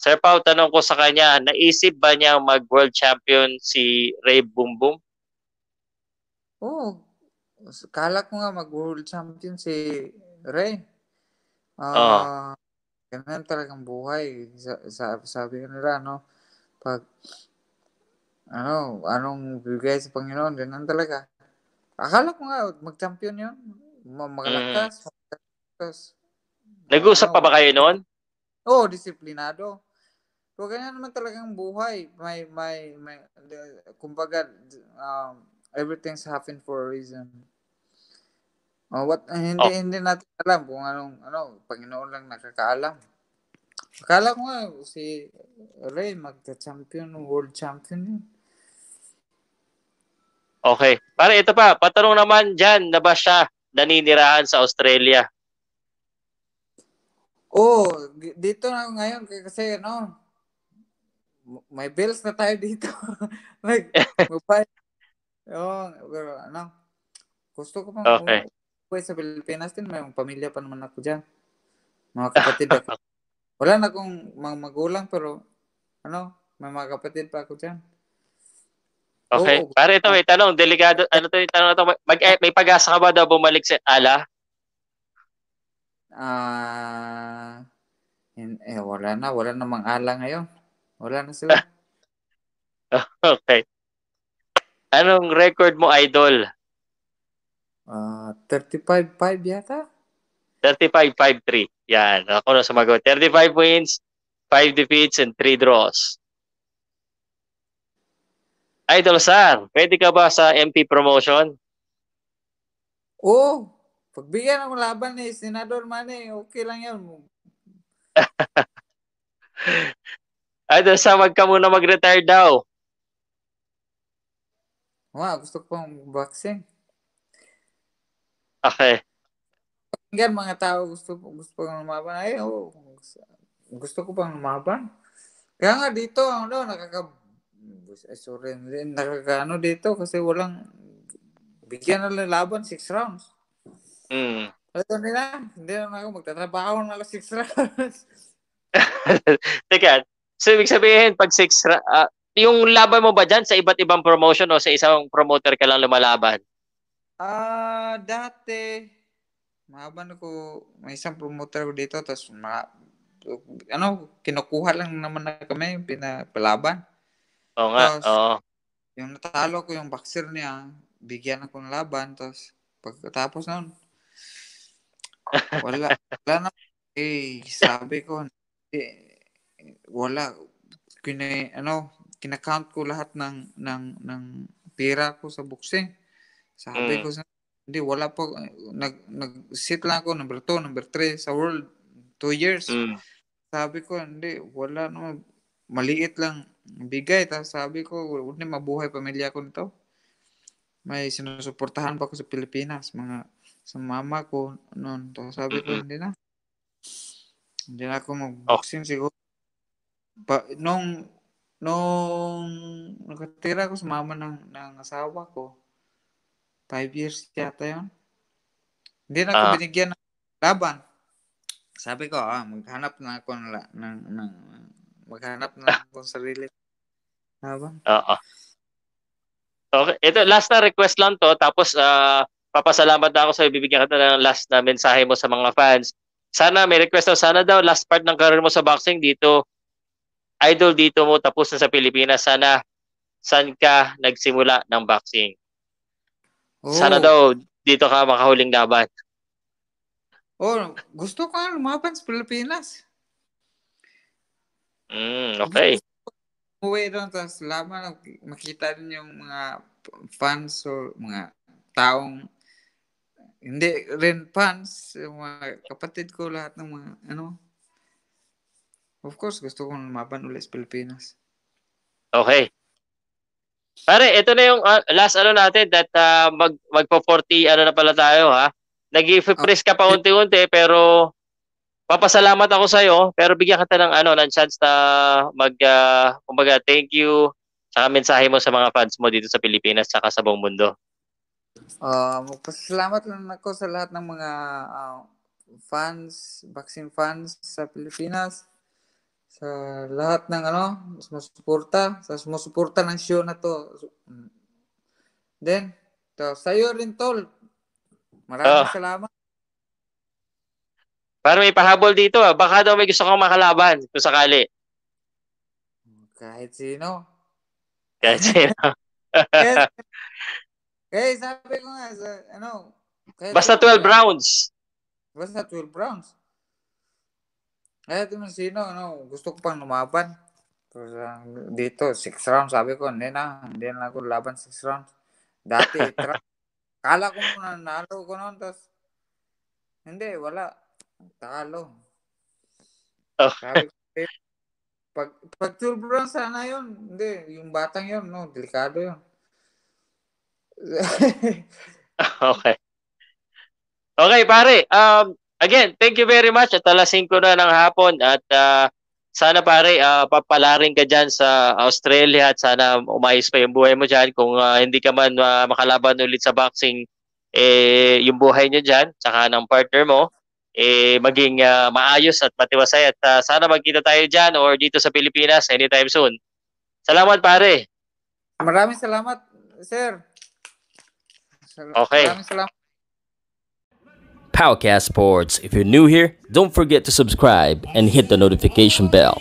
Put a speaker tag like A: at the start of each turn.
A: Sir Pau, tanong ko sa kanya, naisip ba niya mag-world champion si Ray Boom Boom?
B: Oo. Oh, kala ko nga mag-world champion si Ray. Uh, ah, Oo. Oh. Ganun talagang buhay. Sa, sa, sabi nila, no? Pag, ano, anong bigay sa Panginoon, ganun talaga. Akala ko nga, mag-champion yun. Maglakas, mm. maglakas. Nag-uusap ano, pa ba kayo noon? Oo, oh, disiplinado. So, ganyan naman talagang buhay. May, may, may, kumbaga, um, everything's happened for a reason. Uh, what, eh, hindi, oh. hindi natin alam kung anong, ano, Panginoon lang nakakaalam. Akala ko nga, si Ray, magka-champion, world champion
A: Okay. Pare, ito pa. Patanong naman dyan, na ba siya naninirahan sa Australia?
B: oh, dito na ngayon kasi no, may bills na tayo dito. Mag, magbayad. Oo, pero ano, gusto ko pang okay. umuwi sa Pilipinas din. May pamilya pa naman ako dyan. Mga kapatid ako. Wala na akong mga magulang pero ano, may mga kapatid pa ako dyan. Okay. Oo. Pare, ito may
A: tanong. Delikado. Ano to yung tanong ito? Mag, eh, may pag-asa ka ba daw bumalik sa ala?
B: Ah... Uh, eh, wala na. Wala namang ala ngayon. Wala na sila.
A: okay. Anong record mo, idol?
B: Uh, ah, 35-5 yata?
A: 35-5-3. Yan. Ako na sumagot. 35 wins, 5 defeats, and 3 draws. Idol Sar, pwede ka ba sa MP promotion?
B: Oo. Oh, pagbigyan ng laban ni Senador Mane, okay lang yan.
A: Ay, sa wag ka muna mag-retire daw.
B: Wow, gusto ko pang boxing. Okay. Hanggang mga tao gusto gusto ko lumaban. Ay, oh, gusto, ko pang lumaban. Kaya nga dito, ano, nakaka sorry, nakakaano dito kasi walang bigyan na lang laban 6 rounds. Mm. Ito nila, hindi na ako magtatrabaho ng 6 rounds.
A: Teka, So, ibig sabihin, pag six, uh, yung laban mo ba dyan sa iba't ibang promotion o sa isang promoter ka lang lumalaban?
B: Ah, uh, dati, mahaban ko, may isang promoter ko dito, tapos ma, ano, kinukuha lang naman na kami, pinapalaban.
A: Oo nga, tapos, oo.
B: Yung natalo ko, yung boxer niya, bigyan ako ng laban, tapos pagkatapos noon, wala, wala na. Eh, sabi ko, eh, wala kina ano kinakount ko lahat ng ng ng pera ko sa boxing. Sabi mm. ko sa hindi wala pa nag nag sit lang ako number 2, number 3 sa world 2 years. Mm. Sabi ko hindi wala no maliit lang bigay ta sabi ko hindi mabuhay pamilya ko nito. May sinusuportahan pa ako sa Pilipinas mga sa mama ko noon. To sabi ko hindi na. Hindi na ako mag-boxing oh. siguro pa, nung nung nakatira ko sa mama ng, ng asawa ko, five years yata yun. Hindi na ako uh, binigyan ng laban. Sabi ko, ah, maghanap na ako ng, ng, ng maghanap na ako ng sarili. Laban. Oo. Okay,
A: ito last na request lang to tapos uh, papasalamat na ako sa bibigyan ka na ng last na mensahe mo sa mga fans. Sana may request daw sana daw last part ng career mo sa boxing dito Idol, dito mo tapos na sa Pilipinas. Sana, saan ka nagsimula ng boxing? Oh. Sana daw, dito ka makahuling laban.
B: Oh, gusto ko lumaban sa Pilipinas. Mm, okay. Uwi doon, tapos laban, makita din yung mga fans o mga taong hindi rin fans, yung mga kapatid ko, lahat ng mga, ano, Of course, gusto kong lumaban ulit sa Pilipinas. Okay. Pare, ito na yung uh,
A: last ano natin that uh, mag magpo 40 ano na pala tayo ha. nagi freeze ka pa ah, unti-unti pero papasalamat ako sa iyo pero bigyan ka ng ano ng chance na mag uh, kumbaga thank you sa mensahe mo sa mga fans mo dito sa Pilipinas at sa buong mundo.
B: Uh, magpasalamat lang ako sa lahat ng mga uh, fans, vaccine fans sa Pilipinas sa lahat ng ano, suporta, sa sumusuporta ng show na to. Then, to, sa'yo rin, Tol. Maraming oh. salamat.
A: Para may pahabol dito, ah. baka daw may gusto kang makalaban kung sakali.
B: Kahit sino.
A: Kahit sino. kahit,
B: kahit sabi ko nga, sa, ano, kahit Basta 12 rounds. Basta 12 rounds eh, ito man sino, ano, gusto ko pang lumaban. Tapos uh, dito, six rounds, sabi ko, hindi na, hindi na ako laban six rounds. Dati, tra- kala ko na nalo ko noon, tapos, hindi, wala. Talo. Oh. Sabi eh, pag, pag turbulon sana yun, hindi, yung batang yun, no, delikado yun.
A: okay. Okay, pare. Um, again, thank you very much. At alas 5 na ng hapon at uh, sana pare uh, ah, papalarin ka diyan sa Australia at sana umayos pa yung buhay mo diyan kung uh, hindi ka man uh, makalaban ulit sa boxing eh yung buhay niyo diyan saka ng partner mo eh maging uh, maayos at matiwasay at uh, sana magkita tayo diyan or dito sa Pilipinas anytime soon. Salamat pare.
B: Maraming salamat, sir. Sal- okay. Maraming salamat.
A: Powercast Sports. If you're new here, don't forget to subscribe and hit the notification bell.